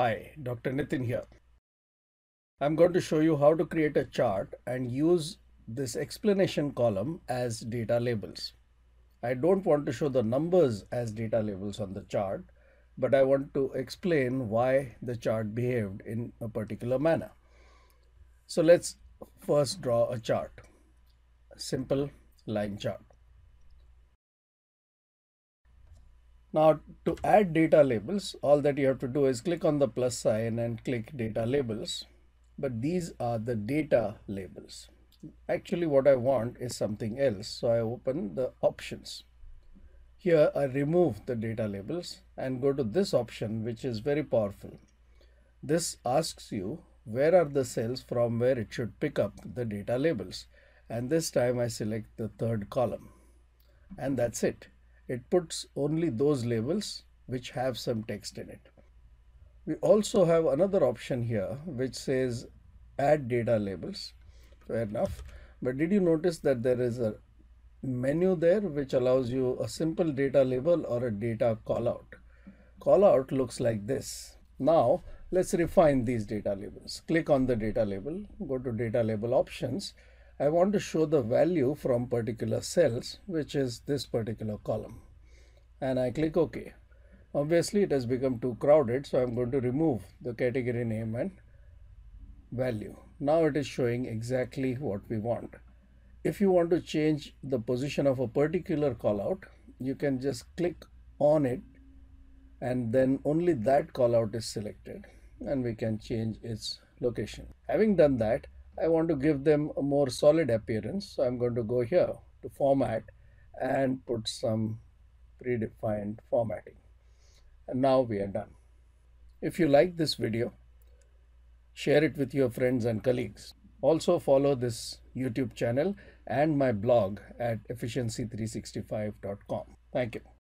Hi, Dr. Nitin here. I'm going to show you how to create a chart and use this explanation column as data labels. I don't want to show the numbers as data labels on the chart, but I want to explain why the chart behaved in a particular manner. So let's first draw a chart, simple line chart. Now to add data labels, all that you have to do is click on the plus sign and click data labels. But these are the data labels. Actually, what I want is something else. So I open the options. Here I remove the data labels and go to this option, which is very powerful. This asks you where are the cells from where it should pick up the data labels. And this time I select the third column and that's it it puts only those labels which have some text in it. We also have another option here which says add data labels. Fair enough. But did you notice that there is a menu there which allows you a simple data label or a data callout? Callout looks like this. Now let's refine these data labels. Click on the data label, go to data label options I want to show the value from particular cells, which is this particular column. And I click OK. Obviously, it has become too crowded, so I'm going to remove the category name and value. Now it is showing exactly what we want. If you want to change the position of a particular callout, you can just click on it and then only that callout is selected and we can change its location. Having done that, I want to give them a more solid appearance. So I'm going to go here to format and put some predefined formatting. And now we are done. If you like this video, share it with your friends and colleagues. Also follow this YouTube channel and my blog at efficiency365.com. Thank you.